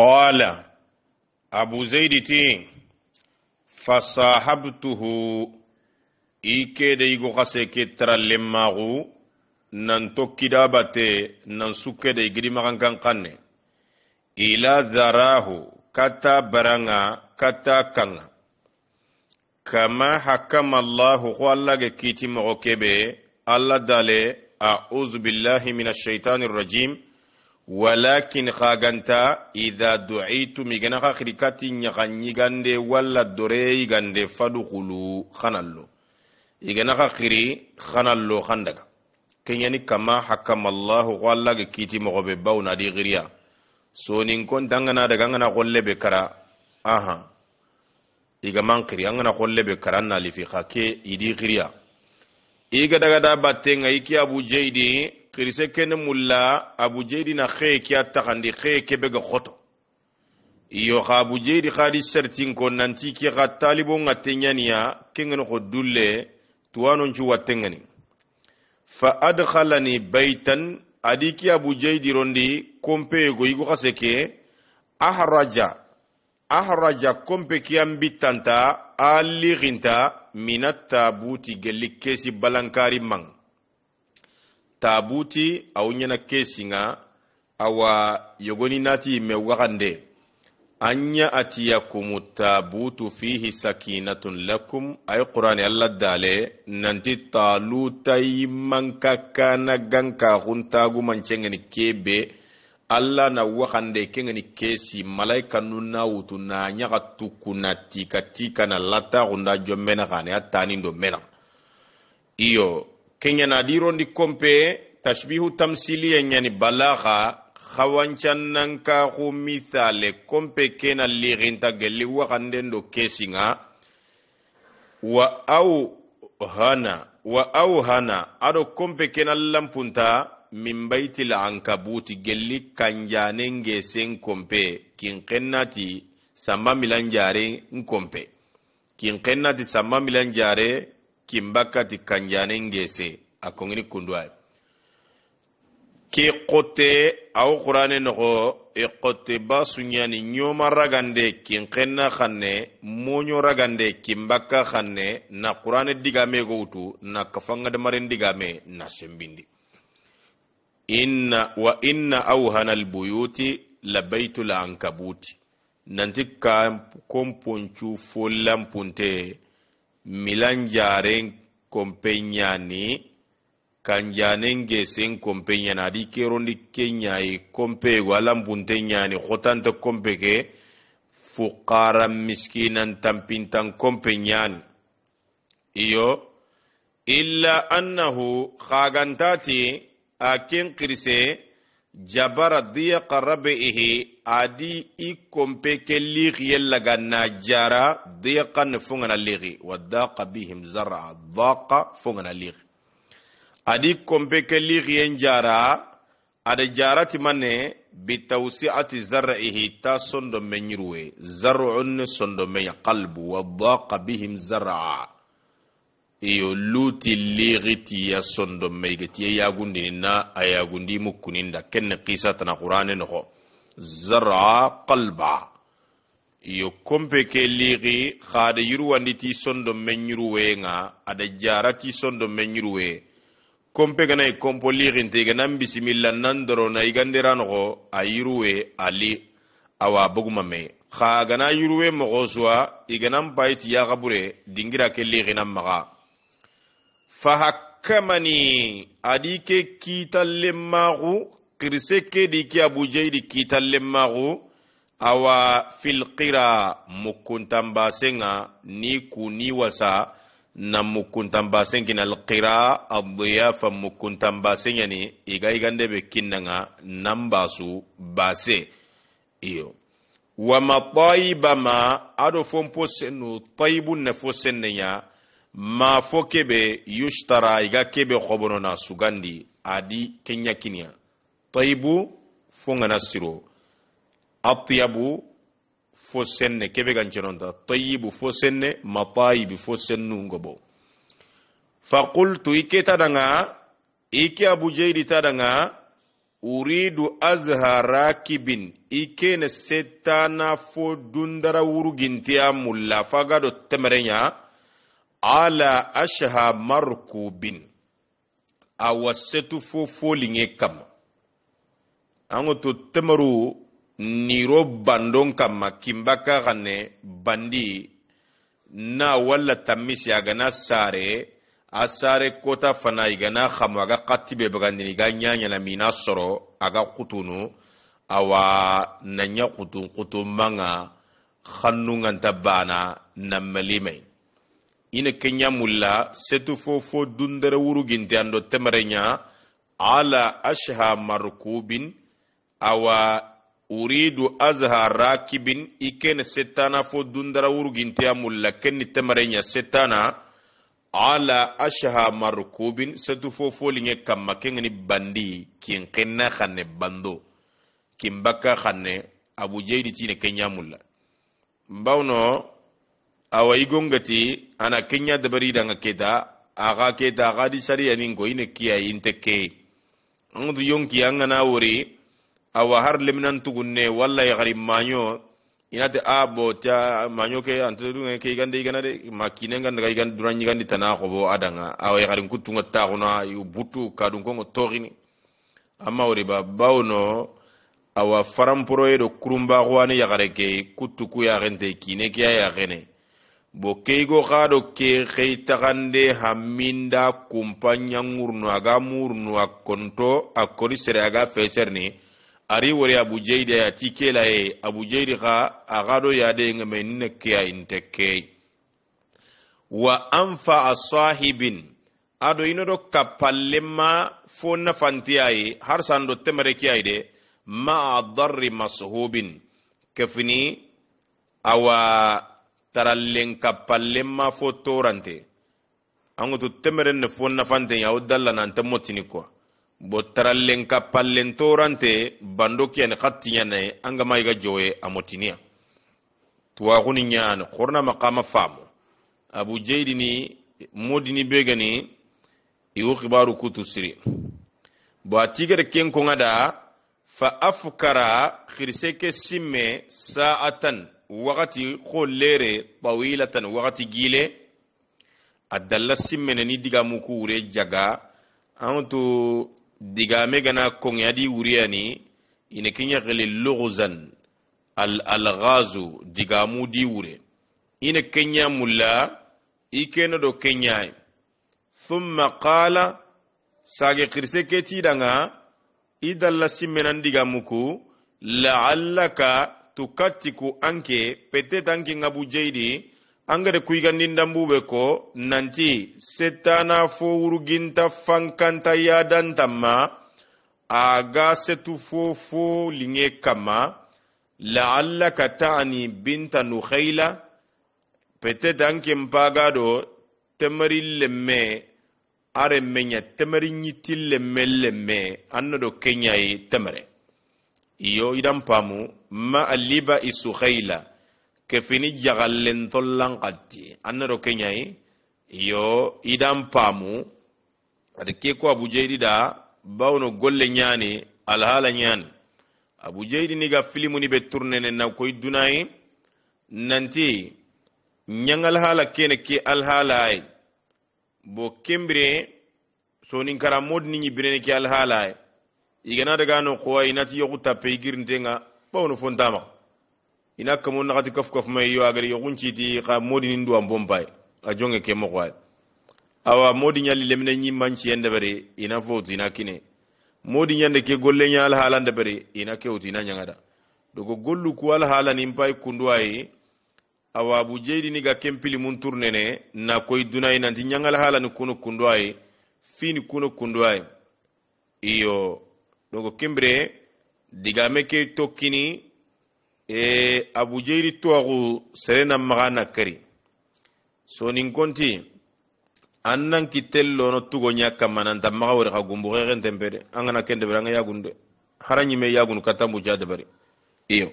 قال أبو زيد تي فصاحبته إيكي ديغو غسيكي ترى لماغو nan tokkida bate nan sukkede igidi maxan kan xanne ila zarahu kata baranga kata kanga kama hakama allahu xo alla ge kiiti moxo kebe alla dale auzu billahi min alshaitan irrajim walakin khaganta idha du'itu migana khakhirikati nyaganyigande walla dore igande fadukhulu khanallo igana khakhiri khanallo khandaga kenyani kama hakamallahu walla ge kiti mogobe bawna di ghiriya so nin kon dangana daga ngana golle be kara aha iga mankiri angana golle be kara na lifi khake idi ghiriya iga daga da batte ngai ki abu jaidi kirse kene mulla jeidi na xee ke a taxandi xee kebe ga xoto iyo xa abujeydi xaadi sertinko nanti ke xa talibo ŋatte ɲaniya kengeni xo dulle tuwanoncu wattengeni fa adhalani baytan adi ke jeidi rondi kompeyego yigo xa ke ahraja ahraja kompe ke an bittanta a lixinta mina gelli kesi balankari maŋ tabuti au nyana kesinga awa yogoni nati me anya an kumu tabutu fihi sakinatun lakum ay qur'ani alla dale nanti taluta imanka kana ganka gu mancengeni kebe alla na wagande kengeni kesi malaika nunna wutu na nyaga tukuna tika na lata gunda jomena kane atani ndo mena iyo kenyana dirondi kompe tashbihu tamsiliya nyani balagha hawancannan kaxu mithale kompe kena liginta gelli waxanden do kesinga wa au hana wa au hana ado kompe kena lampunta min baitil ankabuti gelli kanjanen gesen kompe kinkennati samma milan jare n kompe kinkennati samma milan jare kimbakati kanjanen gese a kongini kunduwa ke kote aw qur'ane noho e qote ba sunyani nyoma ragande kinkenna khanne moño ragande kimbakka khanne na qur'ane digame go wutu na kafanga de marin digame na sembindi inna wa inna awhana albuyuti la baytul ankabuti nanti ka komponcu fo lampunte milanjaren kompeñani kanjanenge sen kompeñana adi kerondi kenñayi e kompego alambunte ñani hotanta kompe ke fukara miskinan tampintan kompe ñani iyo illa annahu hagantati a ken kirse jabara dhiqa rabihi adi ikompe ke liqi yellaga na jara dhiqan fungana liqi wa daqa bihim zara daqa fungana liqi adi kompe ke liqi yen jara ada jarati mane bi tawsi'ati zar'ihi ta sondo menyruwe zar'un sondo menya qalbu wa daqa bihim zara iyo luti ligiti ya sondo meigeti ya yagundi na ayagundi mukuninda kenne qisa tana qur'ane noho zar'a qalba iyo kompe ke ligi khade yurwandi ti sondo menyuru wenga ada jara ti sondo menyuru we kompe gana i kompo ligi ntege nan bisimilla nan na igandera noho ayruwe ali awa buguma me kha gana yurwe mogo suwa iganan payti ya gabure dingira ke ligi nan maga fahakamani adi ke kiitallenmaxu kirse kirise ke di abujeidi kiitallenmaxu awa filqira mukkuntanbasen ga ni ku ni wasa na mukkuntanbasen kina alqira adiyafa mukkuntanbasen yani iga igande be kinna ga nan basu base iyo wama ma ado fonpo senu tayibun ne fo sennenya ma fo kebe yustara iga kebe na sugandi adi kenya kinya tayibu fo ngana siro atyabu fo senne kebe gancenonta tayibu fo senne matayibi fo sennu ngobo faqultu i keta danga i ke abujeyidi ta danga uridu azha rakibin i kene setana fo dundara wurugintiya mulla fagado do ala ashaha markubin a wasetu fo foliŋe kama an to tamaru niro bandon kama kimbaka gane bandi na wala tamisi a gana sare a sare kota fana i gana hamu a ga katibe bagandini i ga nyanya na sɔrɔ a ga kutunu awa na ɲa kutun kutunman hannun bana na malimai ina kenya mulla setu fofo fo dundere wuruginte ando temere ala asha markubin awa uridu azha rakibin i kene settana kenni ala asha markubin setu fo folinŋe kanma kengeni bandi kenna bando tine kenya mulla awa igongati ana kenya dabari danga keta aga keta aga di sari ni ko ne kiya inte ke ngudu yonki anga na wuri awa har lemnan tugunne walla ya gari manyo te a bo ta manyo ke antu dunga ke gande igana de makine ganda ga iganda duranyi gandi tana ko bo adanga awa ya gari kutunga taguna yu butu kadun ko torini amma wori ba bawno awa faramporo edo kurumba gwani ya gare ke kutuku ya gente kine kiya ya gene bo keigo do ke xey taxande hamminda kumpanɲangurunu aga murunu a konto a kori sere aga feserni ari wori abujeydi aya ti kela ye abujeydi xa a xaɗo yadeyenge me nina keya inte key wa anfa a sahibin aɗo ino ɗo kapallenma fo nafantiya ye har san ɗo temere kiyayi e de ma a darri mashubin kefini awa tarallen kappallen ma fo torante kutu temeren ne fo nafanten yawo dalla nante motini kuwa bo tarallen kappallen torante bando kiyani hattiyanaye angama yiga jowe a motiniya tuwaxuni ni xorna maqama famu. abu jeydini modini begani iwo xibaru kutu siri bo a tigere ken konga da fa afkara xirise ke simme sa'atan wagati hollere tawilatan wagati gile a dalla simmene ni digamu ku wure jaga an to digame gana koŋeyadi wuriyani ina kiɲagili lugzan al algazu digamu di wure ine kenya mulla i keno do kenyai thumma qala sage kirse ketidanga i dalla simmenan digamu ku laallaka tu anke peut-être anke ngabu jeydi angada kuyigandin danbube nanti setana fo uruginta fankanta yadantanma aga setu fo fo linge kama laallaka taani binta nukhaila peut-être anke npaga temari lemme are menya temari ɲitti lemme lemme anna do kenɲayi iyo idan pamu ma alliba isukhaila kefini jagallentollan qatti annero kenyai iyo idan pamu ada ko abu abujeydi da bawno golle ñani alhaala ñani abujeydi niga filimu be tournene na koy dunayi nanti ñang alhaala kene ke alhaalaye bo kembire sonin kara modini ñi birene ke alhaalaye igana daga no qowa inati yogu tappe igirntenga bawono fontamaxa ina kamo na naxati kafkafumay yo agada yogunciti xa modinin duwan bonpay a jonge kemo moxoay awa modi manchi lemine bari ina fotu ina kine modi ñande ke golle halan ña bari ina kewtu ina ñangada dogo gollu ku al alhalanin pay kunduwayi awa bujeydini ga kempili mun turnene na koy dunayi nanti ñangal halani kuno kunduwayi fini kuno kunduwayi iyo donc kembire digame ke tokkini e abujeyri tuwaxu serena maxa na kari sonin konti an nan kitten lono tugoña kamma nanta maxa wori xa gumbu xexen tempe de a ngana ken debari anga yagun de hara ñime yagunu kattambuca debari iyo